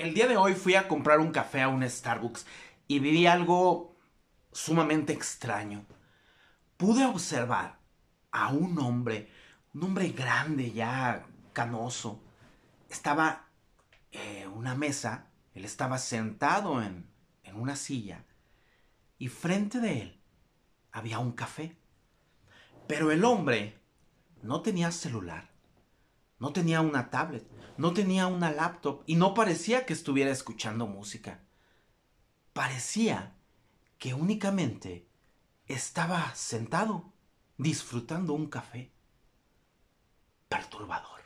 El día de hoy fui a comprar un café a un Starbucks y vi algo sumamente extraño. Pude observar a un hombre, un hombre grande ya, canoso. Estaba en eh, una mesa, él estaba sentado en, en una silla y frente de él había un café. Pero el hombre no tenía celular no tenía una tablet, no tenía una laptop y no parecía que estuviera escuchando música. Parecía que únicamente estaba sentado disfrutando un café. Perturbador.